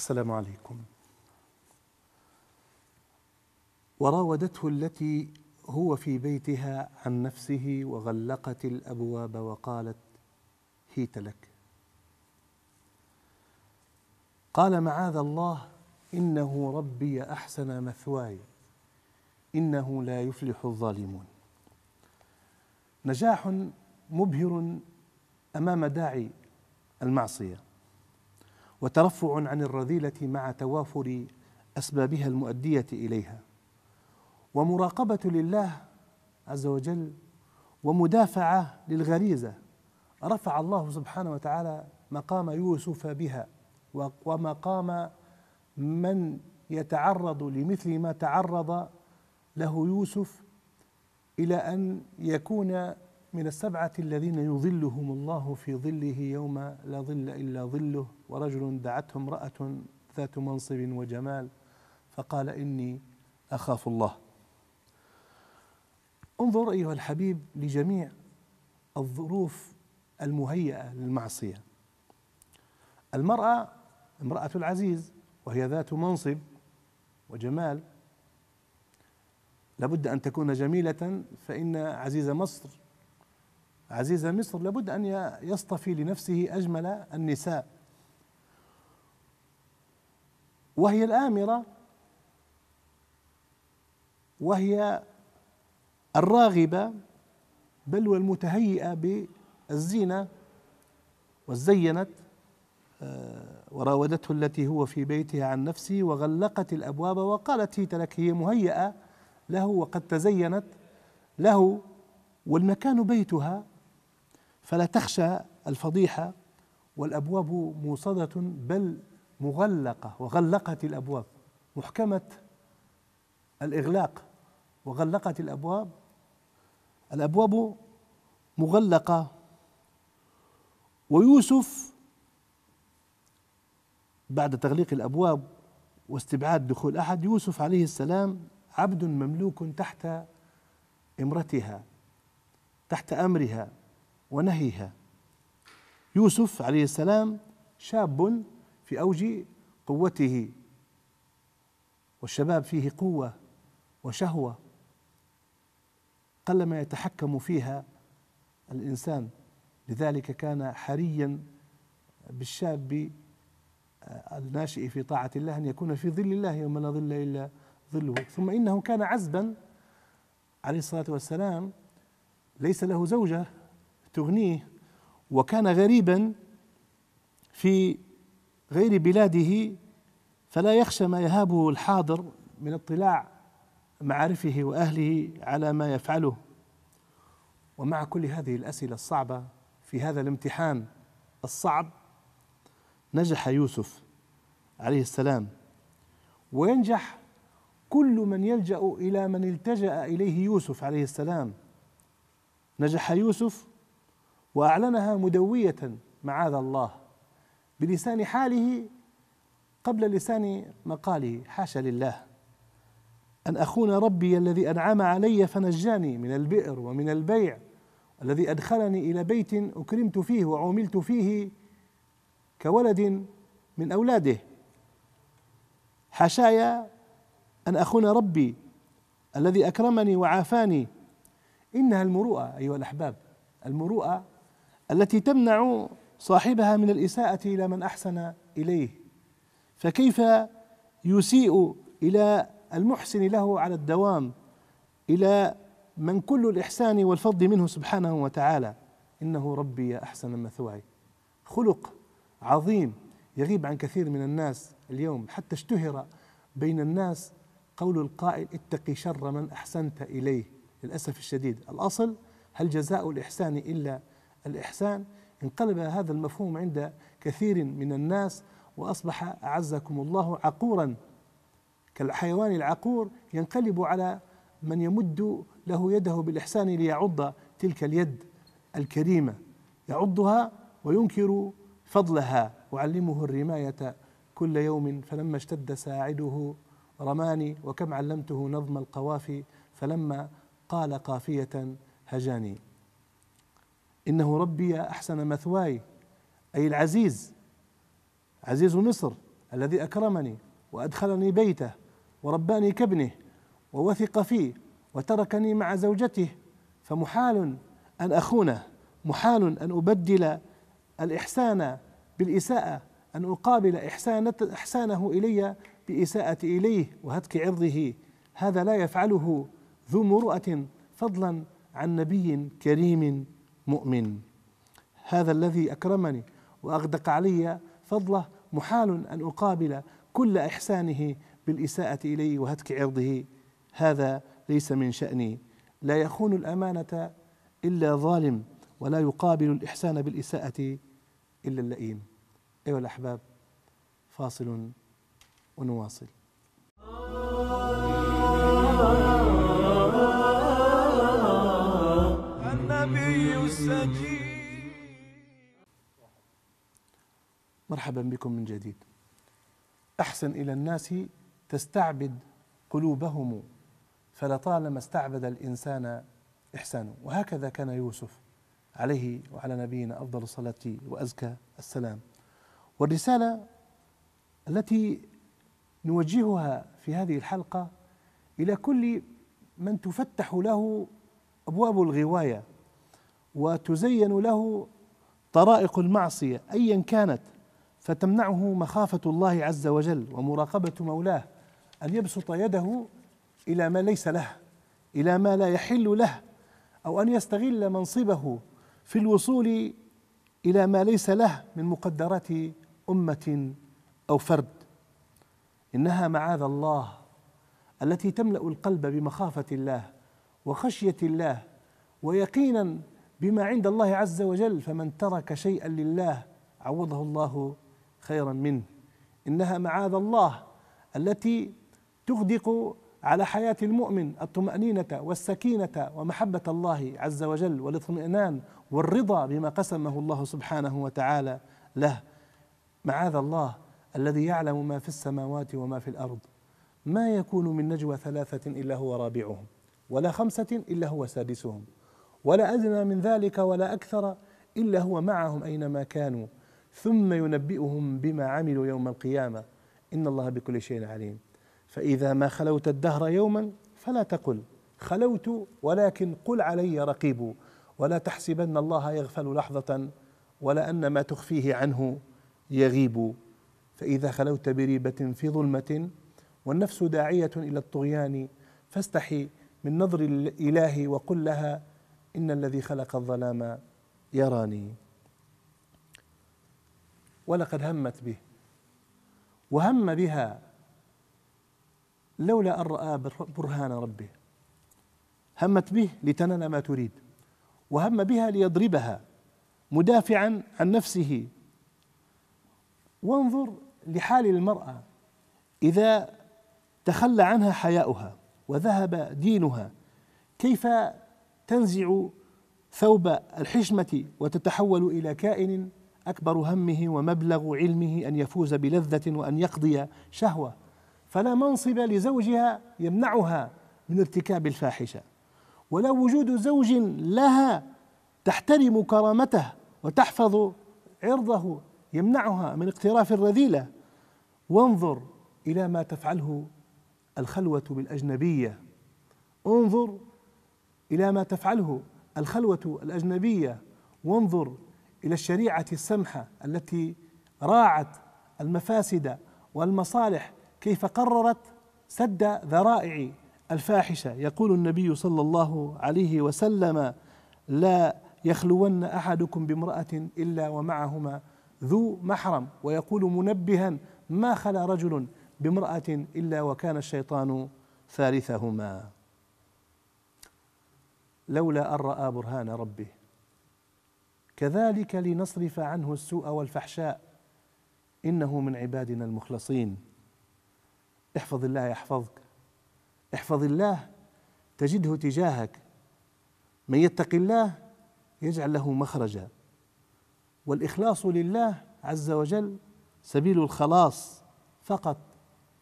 السلام عليكم وراودته التي هو في بيتها عن نفسه وغلقت الابواب وقالت هيت لك قال معاذ الله انه ربي احسن مثواي انه لا يفلح الظالمون نجاح مبهر امام داعي المعصيه وترفع عن الرذيله مع توافر اسبابها المؤديه اليها ومراقبه لله عز وجل ومدافعه للغريزه رفع الله سبحانه وتعالى مقام يوسف بها ومقام من يتعرض لمثل ما تعرض له يوسف الى ان يكون من السبعة الذين يظلهم الله في ظله يوم لا ظل إلا ظله ورجل دعته امرأة ذات منصب وجمال فقال إني أخاف الله انظر أيها الحبيب لجميع الظروف المهيئة للمعصية المرأة امرأة العزيز وهي ذات منصب وجمال لابد أن تكون جميلة فإن عزيز مصر عزيزة مصر لابد أن يصطفي لنفسه أجمل النساء وهي الآمرة وهي الراغبة بل والمتهيئة بالزينة وزينت آه، وراودته التي هو في بيتها عن نفسه وغلقت الأبواب وقالت هي تلك هي مهيئة له وقد تزينت له والمكان بيتها فلا تخشى الفضيحة والأبواب موصدة بل مغلقة وغلقت الأبواب محكمة الإغلاق وغلقت الأبواب الأبواب مغلقة ويوسف بعد تغليق الأبواب واستبعاد دخول أحد يوسف عليه السلام عبد مملوك تحت امرتها تحت أمرها ونهيها يوسف عليه السلام شاب في اوج قوته والشباب فيه قوه وشهوه قلما يتحكم فيها الانسان لذلك كان حريا بالشاب الناشئ في طاعه الله ان يكون في ظل الله يوم لا ظل الا ظله ثم انه كان عزبا عليه الصلاه والسلام ليس له زوجه تغنيه وكان غريبا في غير بلاده فلا يخشى ما يهابه الحاضر من اطلاع معارفه واهله على ما يفعله ومع كل هذه الاسئله الصعبه في هذا الامتحان الصعب نجح يوسف عليه السلام وينجح كل من يلجا الى من التجا اليه يوسف عليه السلام نجح يوسف وأعلنها مدوية معاذ الله بلسان حاله قبل لسان مقاله حاشا لله أن أخون ربي الذي أنعم علي فنجاني من البئر ومن البيع الذي أدخلني إلى بيت أكرمت فيه وعوملت فيه كولد من أولاده حاشايا أن أخون ربي الذي أكرمني وعافاني إنها المروءة أيها الأحباب المروءة التي تمنع صاحبها من الإساءة إلى من أحسن إليه فكيف يسيء إلى المحسن له على الدوام إلى من كل الإحسان والفضل منه سبحانه وتعالى إنه ربي أحسن مثواي خلق عظيم يغيب عن كثير من الناس اليوم حتى اشتهر بين الناس قول القائل اتقي شر من أحسنت إليه للأسف الشديد الأصل هل جزاء الإحسان إلا الإحسان انقلب هذا المفهوم عند كثير من الناس وأصبح أعزكم الله عقورا كالحيوان العقور ينقلب على من يمد له يده بالإحسان ليعض تلك اليد الكريمة يعضها وينكر فضلها وعلمه الرماية كل يوم فلما اشتد ساعده رماني وكم علمته نظم القوافي فلما قال قافية هجاني إنه ربي أحسن مثواي أي العزيز عزيز مصر الذي أكرمني وأدخلني بيته ورباني كابنه ووثق في وتركني مع زوجته فمحال أن أخونه محال أن أبدل الإحسان بالإساءة أن أقابل إحسانة إحسانه إلي بإساءة إليه وهتك عرضه هذا لا يفعله ذو مروءة فضلا عن نبي كريم مؤمن هذا الذي أكرمني وأغدق علي فضله محال أن أقابل كل إحسانه بالإساءة إلي وهتك عرضه هذا ليس من شأني لا يخون الأمانة إلا ظالم ولا يقابل الإحسان بالإساءة إلا اللئيم أيها الأحباب فاصل ونواصل مرحبا بكم من جديد احسن الى الناس تستعبد قلوبهم فلطالما استعبد الانسان احسانه وهكذا كان يوسف عليه وعلى نبينا افضل الصلاه وازكى السلام والرساله التي نوجهها في هذه الحلقه الى كل من تفتح له ابواب الغوايه وتزين له طرائق المعصية أيا كانت فتمنعه مخافة الله عز وجل ومراقبة مولاه أن يبسط يده إلى ما ليس له إلى ما لا يحل له أو أن يستغل منصبه في الوصول إلى ما ليس له من مقدرات أمة أو فرد إنها معاذ الله التي تملأ القلب بمخافة الله وخشية الله ويقينا بما عند الله عز وجل فمن ترك شيئا لله عوضه الله خيرا منه انها معاذ الله التي تغدق على حياه المؤمن الطمانينه والسكينه ومحبه الله عز وجل والاطمئنان والرضا بما قسمه الله سبحانه وتعالى له معاذ الله الذي يعلم ما في السماوات وما في الارض ما يكون من نجوى ثلاثه الا هو رابعهم ولا خمسه الا هو سادسهم ولا أدنى من ذلك ولا أكثر إلا هو معهم أينما كانوا ثم ينبئهم بما عملوا يوم القيامة إن الله بكل شيء عليم فإذا ما خلوت الدهر يوما فلا تقل خلوت ولكن قل علي رقيب ولا تحسبن الله يغفل لحظة ولا أن ما تخفيه عنه يغيب فإذا خلوت بريبة في ظلمة والنفس داعية إلى الطغيان فاستحي من نظر الإله وقل لها إن الذي خلق الظلام يراني ولقد همت به وهم بها لولا أن رأى برهان ربه همت به لتنال ما تريد وهم بها ليضربها مدافعا عن نفسه وانظر لحال المرأة إذا تخلى عنها حياؤها وذهب دينها كيف تنزع ثوب الحشمة وتتحول إلى كائن أكبر همه ومبلغ علمه أن يفوز بلذة وأن يقضي شهوة فلا منصب لزوجها يمنعها من ارتكاب الفاحشة ولا وجود زوج لها تحترم كرامته وتحفظ عرضه يمنعها من اقتراف الرذيلة وانظر إلى ما تفعله الخلوة بالأجنبية انظر إلى ما تفعله الخلوة الأجنبية وانظر إلى الشريعة السمحة التي راعت المفاسد والمصالح كيف قررت سد ذرائع الفاحشة يقول النبي صلى الله عليه وسلم لا يخلون أحدكم بامرأة إلا ومعهما ذو محرم ويقول منبها ما خلا رجل بامرأة إلا وكان الشيطان ثالثهما لولا أن رأى برهان ربه كذلك لنصرف عنه السوء والفحشاء إنه من عبادنا المخلصين احفظ الله يحفظك احفظ الله تجده تجاهك من يتق الله يجعل له مخرجا والإخلاص لله عز وجل سبيل الخلاص فقط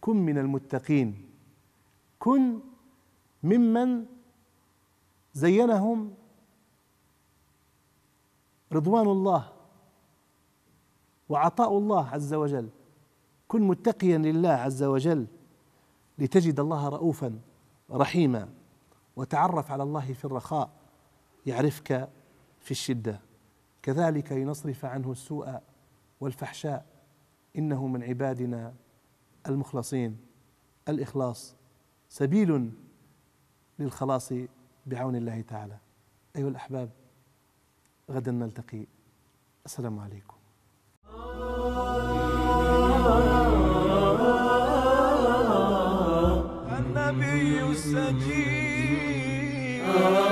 كن من المتقين كن ممن زينهم رضوان الله وعطاء الله عز وجل كن متقيا لله عز وجل لتجد الله رؤوفا رحيما وتعرف على الله في الرخاء يعرفك في الشده كذلك لنصرف عنه السوء والفحشاء انه من عبادنا المخلصين الاخلاص سبيل للخلاص بعون الله تعالى أيها الأحباب غدا نلتقي السلام عليكم النبي السجين